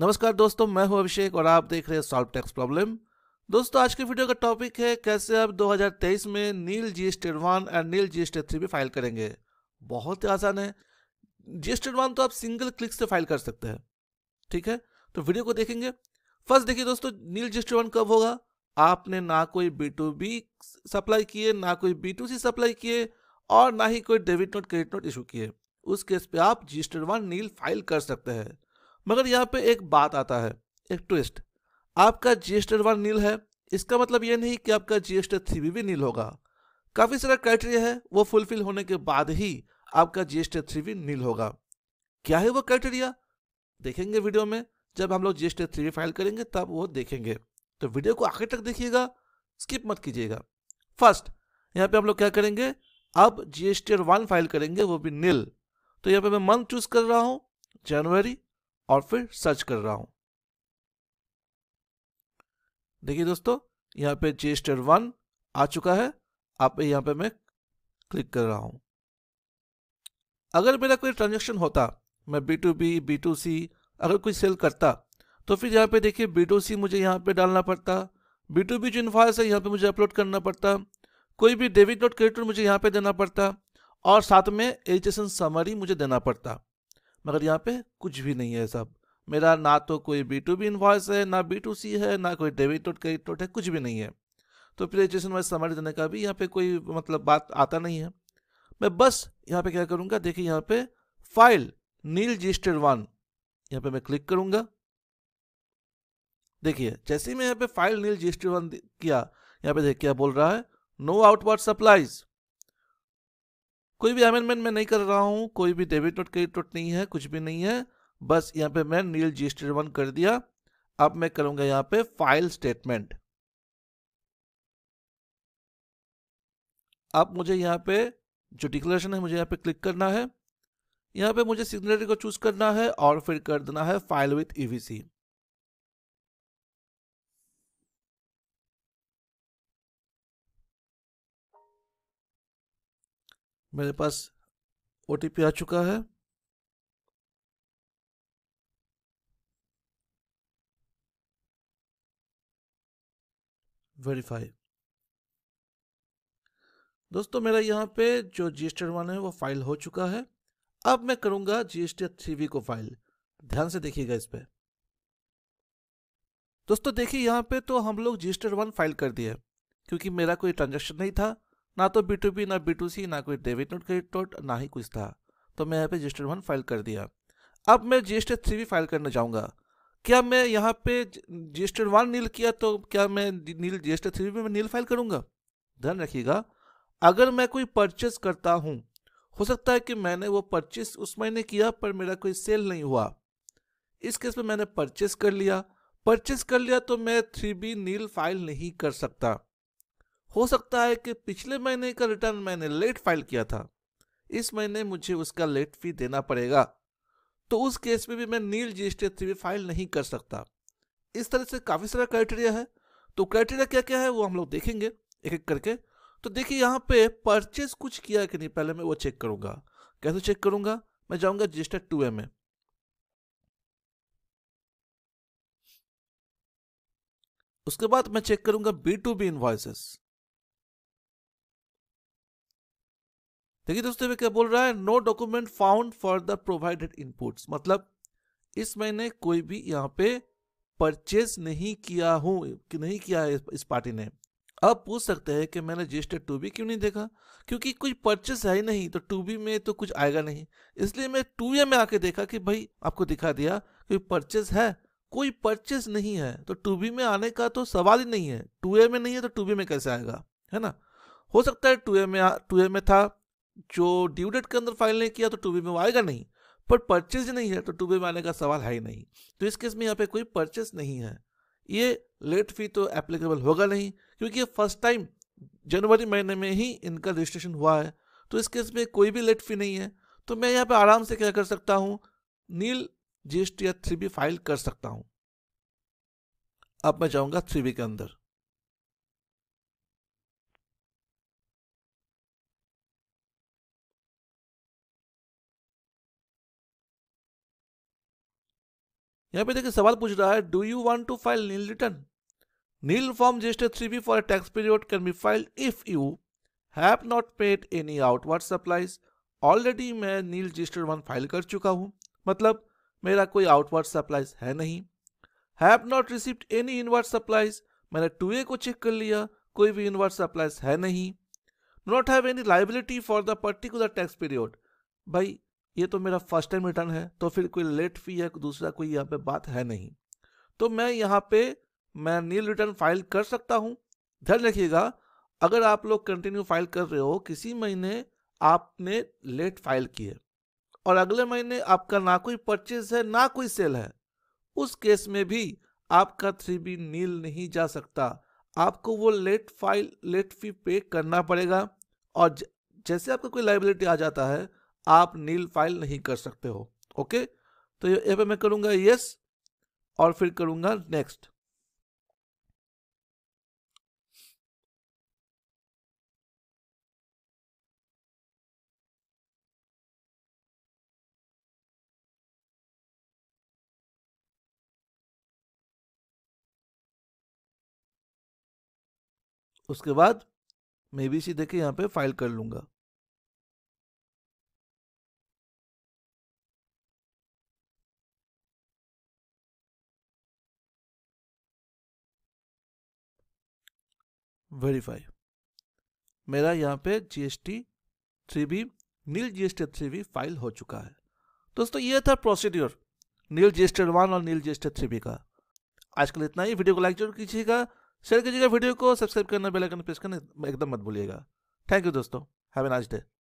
नमस्कार दोस्तों मैं हूं अभिषेक और आप देख रहे हैं सॉल्व टैक्स प्रॉब्लम दोस्तों आज के वीडियो का टॉपिक है कैसे आप 2023 में nil G S one and nil G S three भी फाइल करेंगे बहुत ही आसान है जी एस वन तो आप सिंगल क्लिक से फाइल कर सकते हैं ठीक है तो वीडियो को देखेंगे फर्स्ट देखिए दोस्तों नील जी एस वन कब होगा आपने ना कोई बी टू बी सप्लाई किए ना कोई बी टू सी सप्लाई किए और ना ही कोई debit note credit note issue किए उस केस पे आप G S one nil file कर सकते हैं मगर यहाँ पे एक बात आता है एक ट्विस्ट आपका जी एस वन नील है इसका मतलब ये नहीं कि आपका जी एस थ्री भी, भी नील होगा काफ़ी सारा क्राइटेरिया है वो फुलफिल होने के बाद ही आपका जी एस थ्री भी नील होगा क्या है वो क्राइटेरिया देखेंगे वीडियो में जब हम लोग जी एस थ्री फाइल करेंगे तब वो देखेंगे तो वीडियो को आखिर तक देखिएगा स्किप मत कीजिएगा फर्स्ट यहाँ पे हम लोग क्या करेंगे अब जी एस वन फाइल करेंगे वो भी नील तो यहाँ पे मैं मंथ चूज कर रहा हूँ जनवरी और फिर सर्च कर रहा हूं देखिए दोस्तों यहां पे जेस्टर वन आ चुका है आप यहां पे मैं क्लिक कर रहा हूं अगर मेरा कोई ट्रांजेक्शन होता मैं B to B B to C अगर कोई सेल करता तो फिर यहाँ पे देखिए बी टू सी मुझे यहाँ पे डालना पड़ता बी टू बी जो इन्फॉर्स है यहाँ पे मुझे अपलोड करना पड़ता कोई भी डेबिट नोट क्रेडिट मुझे यहाँ पे देना पड़ता और साथ में एजुकेशन समरी मुझे देना पड़ता मगर यहाँ पे कुछ भी नहीं है सब मेरा ना तो कोई बी टू बी इन्वॉइस है ना बी टू सी है ना कोई डेबिट नोट क्रेडिट नोट है कुछ भी नहीं है तो फिर रजिस्ट्रेशन वाइज समर देने का भी यहाँ पे कोई मतलब बात आता नहीं है मैं बस यहाँ पे क्या करूँगा देखिए यहाँ पे फाइल नील रजिस्टर वन यहाँ पे मैं क्लिक करूँगा देखिए जैसे ही मैं यहाँ पे फाइल नील रजिस्टर वन किया यहाँ पे देखिए क्या बोल रहा है नो आउटवर्ड सप्लाईज कोई भी अमेंडमेंट मैं नहीं कर रहा हूँ कोई भी डेबिट नोट क्रेडिट नोट नहीं है कुछ भी नहीं है बस यहाँ पे मैं नील जी वन कर दिया अब मैं करूँगा यहाँ पे फाइल स्टेटमेंट अब मुझे यहाँ पे जो डिक्लेरेशन है मुझे यहाँ पे क्लिक करना है यहाँ पे मुझे सिग्नेटरी को चूज करना है और फिर कर देना है फाइल विथ ईवीसी मेरे पास ओ आ चुका है वेरीफाई दोस्तों मेरा यहाँ पे जो जी एस टी वन है वो फाइल हो चुका है अब मैं करूँगा G S T three B को फाइल ध्यान से देखिएगा इस पर दोस्तों देखिए यहाँ पे तो हम लोग G S T one file कर दिए क्योंकि मेरा कोई ट्रांजेक्शन नहीं था ना तो बी टू बी ना बी टू सी ना कोई डेबिट नोट क्रेडिट नोट ना ही कुछ था तो मैं यहाँ पे जी वन फाइल कर दिया अब मैं जी एस थ्री भी फाइल करना जाऊँगा क्या मैं यहाँ पे जी एस वन नील किया तो क्या मैं नील जी एस थ्री में नील फाइल करूँगा ध्यान रखिएगा अगर मैं कोई परचेस करता हूँ हो सकता है कि मैंने वो परचेस उस महीने किया पर मेरा कोई सेल नहीं हुआ इस केस में मैंने परचेस कर लिया परचेस कर लिया तो मैं थ्री बी नील फाइल नहीं कर सकता हो सकता है कि पिछले महीने का रिटर्न मैंने लेट फाइल किया था इस महीने मुझे उसका लेट फी देना पड़ेगा तो उस केस में भी मैं nil G S T file नहीं कर सकता इस तरह से काफ़ी सारा क्राइटेरिया है तो क्राइटेरिया क्या क्या है वो हम लोग देखेंगे एक एक करके तो देखिए यहाँ पे परचेज कुछ किया कि नहीं पहले मैं वो चेक करूंगा कैसे चेक करूंगा मैं जाऊंगा जी टू ए में उसके बाद मैं चेक करूंगा बी टू बी इन्वाइसेस देखिए दोस्तों क्या बोल रहा है no document found for the provided inputs मतलब इस मैंने कोई भी यहाँ पे परचेज नहीं किया हूं कि नहीं किया है इस पार्टी ने अब पूछ सकते हैं कि मैंने रजिस्टर टू बी क्यों नहीं देखा क्योंकि कुछ परचेस है ही नहीं तो टू बी में तो कुछ आएगा नहीं इसलिए मैं टू ए में आके देखा कि भाई आपको दिखा दिया कोई परचेस है कोई परचेस नहीं है तो टू बी में आने का तो सवाल ही नहीं है टू ए में नहीं है तो टू बी में कैसे आएगा है ना हो सकता है टू ए में टू ए में था जो ड्यू डेट के अंदर फाइल नहीं किया तो टू बी में आएगा नहीं पर परचेज नहीं है तो टू बी में आने का सवाल है ही नहीं तो इस केस में यहाँ पे कोई परचेज नहीं है ये लेट फी तो एप्लीकेबल होगा नहीं क्योंकि ये फर्स्ट टाइम जनवरी महीने में ही इनका रजिस्ट्रेशन हुआ है तो इस केस में कोई भी लेट फी नहीं है तो मैं यहाँ पे आराम से क्या कर सकता हूँ नील जी एस टी या थ्री बी फाइल कर सकता हूँ अब मैं जाऊँगा थ्री बी के अंदर यहाँ पे देखिए सवाल पूछ रहा है do you want to file nil return nil form GST three B for tax period can be file if you have not paid any outward supplies already मैं नील जीएसटी वन फाइल कर चुका हूँ मतलब मेरा कोई outward supplies है नहीं have not receipt any inward supplies मैंने टू ए को चेक कर लिया कोई भी इनवर्ड सप्लाईज है नहीं not have any liability for the particular tax period भाई ये तो मेरा फर्स्ट टाइम रिटर्न है तो फिर कोई लेट फी या दूसरा कोई यहाँ पे बात है नहीं तो मैं यहाँ पे मैं नील रिटर्न फाइल कर सकता हूँ ध्यान रखिएगा अगर आप लोग कंटिन्यू फाइल कर रहे हो किसी महीने आपने लेट फाइल किए और अगले महीने आपका ना कोई परचेज है ना कोई सेल है उस केस में भी आपका थ्री बी नील नहीं जा सकता आपको वो लेट फाइल लेट फी पे करना पड़ेगा और जैसे आपका कोई लाइबिलिटी आ जाता है आप नील फाइल नहीं कर सकते हो ओके तो यहाँ पे मैं करूंगा यस और फिर करूंगा नेक्स्ट उसके बाद मैं भी इसी देखे यहां पे फाइल कर लूंगा वेरीफाई मेरा यहाँ पे GST three B nil T three B file हो चुका है दोस्तों ये था प्रोसीड्योर नील टी वन और नील टी थ्री बी का आजकल इतना ही वीडियो को लाइक जरूर कीजिएगा शेयर कीजिएगा वीडियो को सब्सक्राइब करना बेल आइकन प्रेस करना एकदम मत भूलिएगा थैंक यू दोस्तों हैव ए नाइस डे